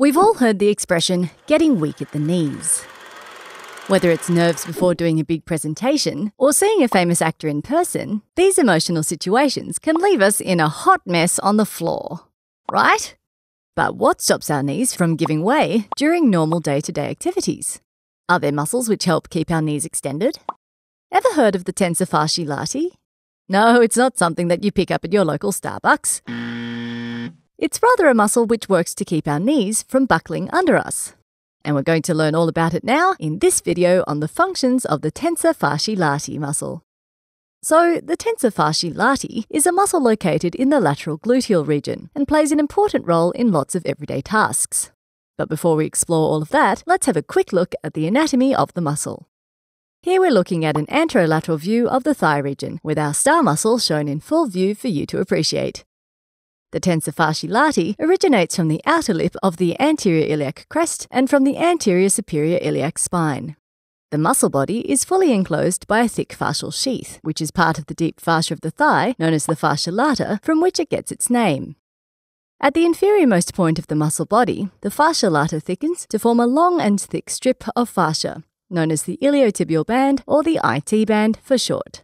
We've all heard the expression getting weak at the knees. Whether it's nerves before doing a big presentation or seeing a famous actor in person, these emotional situations can leave us in a hot mess on the floor. Right? But what stops our knees from giving way during normal day to day activities? Are there muscles which help keep our knees extended? Ever heard of the tensor fasciae latae? No, it's not something that you pick up at your local Starbucks. It's rather a muscle which works to keep our knees from buckling under us. And we're going to learn all about it now in this video on the functions of the tensor fasci lati muscle. So, the tensor fasci lati is a muscle located in the lateral gluteal region and plays an important role in lots of everyday tasks. But before we explore all of that, let's have a quick look at the anatomy of the muscle. Here we're looking at an anterolateral view of the thigh region, with our star muscle shown in full view for you to appreciate. The tensor latae originates from the outer lip of the anterior iliac crest and from the anterior superior iliac spine. The muscle body is fully enclosed by a thick fascial sheath, which is part of the deep fascia of the thigh, known as the fascia lata, from which it gets its name. At the inferiormost point of the muscle body, the fascia lata thickens to form a long and thick strip of fascia, known as the iliotibial band or the IT band for short.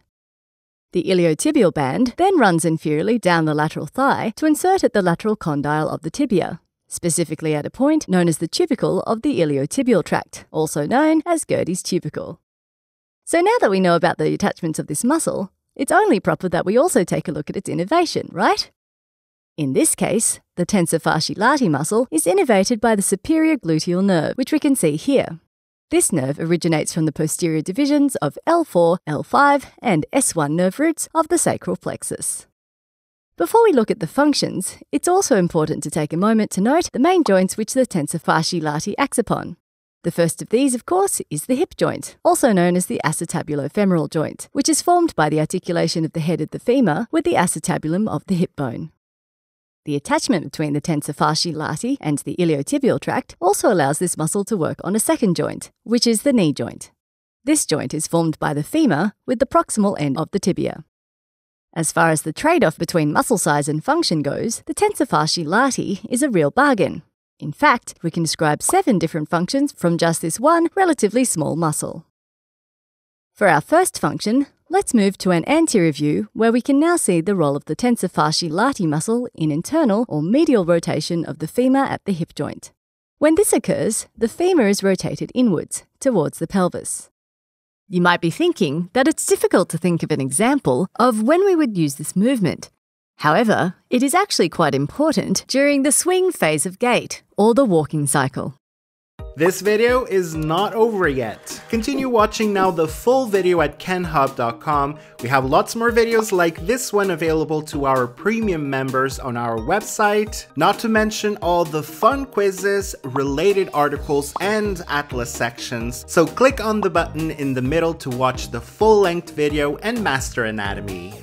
The iliotibial band then runs inferiorly down the lateral thigh to insert at the lateral condyle of the tibia, specifically at a point known as the tubercle of the iliotibial tract, also known as Gertie's tubercle. So now that we know about the attachments of this muscle, it's only proper that we also take a look at its innervation, right? In this case, the tensor latae muscle is innervated by the superior gluteal nerve, which we can see here. This nerve originates from the posterior divisions of L4, L5, and S1 nerve roots of the sacral plexus. Before we look at the functions, it's also important to take a moment to note the main joints which the tensor fasciae latae acts upon. The first of these, of course, is the hip joint, also known as the acetabulo-femoral joint, which is formed by the articulation of the head of the femur with the acetabulum of the hip bone. The attachment between the tensor fasci lati and the iliotibial tract also allows this muscle to work on a second joint, which is the knee joint. This joint is formed by the femur with the proximal end of the tibia. As far as the trade off between muscle size and function goes, the tensor fasci lati is a real bargain. In fact, we can describe seven different functions from just this one relatively small muscle. For our first function, Let's move to an anterior view where we can now see the role of the tensor fasciae lati muscle in internal or medial rotation of the femur at the hip joint. When this occurs, the femur is rotated inwards towards the pelvis. You might be thinking that it's difficult to think of an example of when we would use this movement. However, it is actually quite important during the swing phase of gait or the walking cycle. This video is not over yet. Continue watching now the full video at kenhub.com. We have lots more videos like this one available to our premium members on our website, not to mention all the fun quizzes, related articles, and atlas sections. So click on the button in the middle to watch the full-length video and master anatomy.